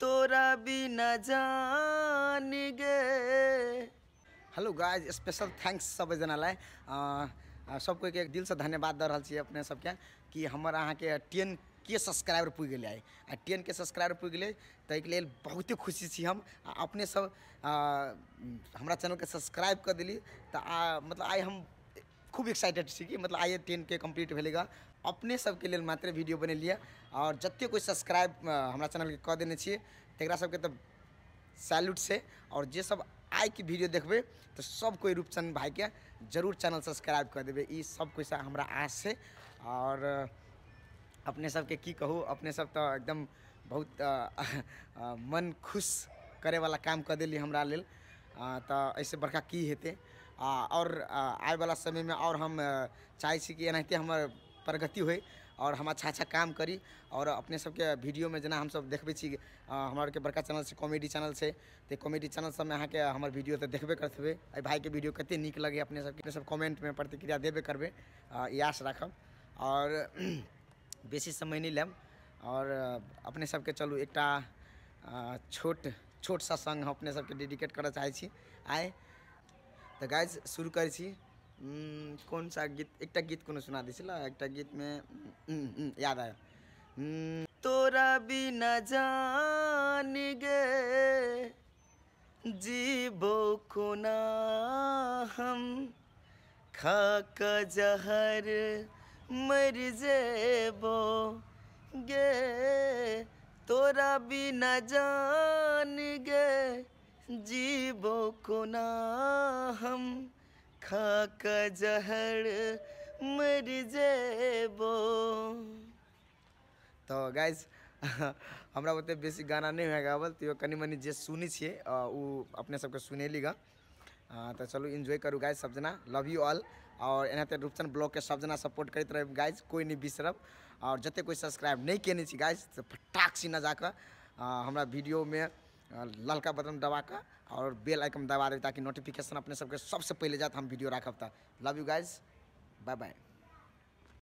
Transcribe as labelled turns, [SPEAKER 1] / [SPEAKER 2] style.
[SPEAKER 1] तोरा बिना जान गे हेलो गाइज स्पेशल थैंक्स सबैजनालाई सबको के दिलसँ धन्यवाद दऽ रहल छी अपने सबके कि हमर अहाँके टेन के सब्सक्राइबर पुगि गेलै आ टेन के सब्सक्राइबर पुगि गेलै ताहिके लेल बहुते खुशी छी हम आ अपने सब आ, चैनल के सब्सक्राइब कऽ देली तऽ मतलब आइ हम खूब एक्साइटेड छी कि मतलब आइए टेन के कम्प्लीट भेगा अपने सबके लिए मात्र वीडियो बनेलिए और जते कोई सब्सक्राइब हमारा चैनल के कह देने तक तकरा सबके तो सैल्यूट से और जे सब आई की वीडियो देखे तो सब कोई रूपचंद भाई के जरूर चैनल सब्सक्राइब कर देवे सब कुछ हमारा आश है और अपने सबके की कहूँ अपने सब तो एकदम बहुत आ, आ, आ, मन खुश करे वाला काम कर दिली हमरा लेल ऐसे बड़का की हेत और वाला समय में और हम चाहे कि एनाते हमारे प्रगति हो और हम अच्छा अच्छा काम करी और अपने सबके वीडियो में जना हम सब देखे हमारे बड़का चैनल से कॉमेडी चैनल से तो कॉमेडी चैनल सबमे अहाँके हमारे वीडियो तो देखे करते हेबै भाई के वीडियो कतेक निक लगे अपने सब सब में प्रतिक्रिया देवे करबे ई आश और बेसी समय नहीं लेम और अपने सबके चलू एक छोट छोट सा सङ्ग हम अपने सबके डेडिकेट करय चाहे आए तो तऽ गाइज शुरू कर कौन सा गीत एक गीत को सुना दी एक गीत
[SPEAKER 2] में याद आयो तोरा भी न जान गे जीवो खुना हम खाक जहर मर जेबो गे तोरा न जान जान गए जीवो को ना हम खाका जहर मर जेबो तो गाइस
[SPEAKER 1] हमरा बोते बेसी गाना नहीं है गावल तो कनी मनी जे सुनी छे उ अपने सबके सुने ग तो चलो इन्जॉय करू गाइज सब जना लव यू ऑल और एनाते रूपचन ब्लॉग के सब जना सपोर्ट करते रह गाइज कोई नहीं बिसरब और जते कोई सब्सक्राइब नहीं केने छी गाइज तो फटाक सी ना जाकर हमारा वीडियो में ललका बटन दबा कर और बेल आइकन दबा दें ताकि नोटिफिकेशन अपने सबके सबसे पहले जाता हम वीडियो रखब तक love you guys bye bye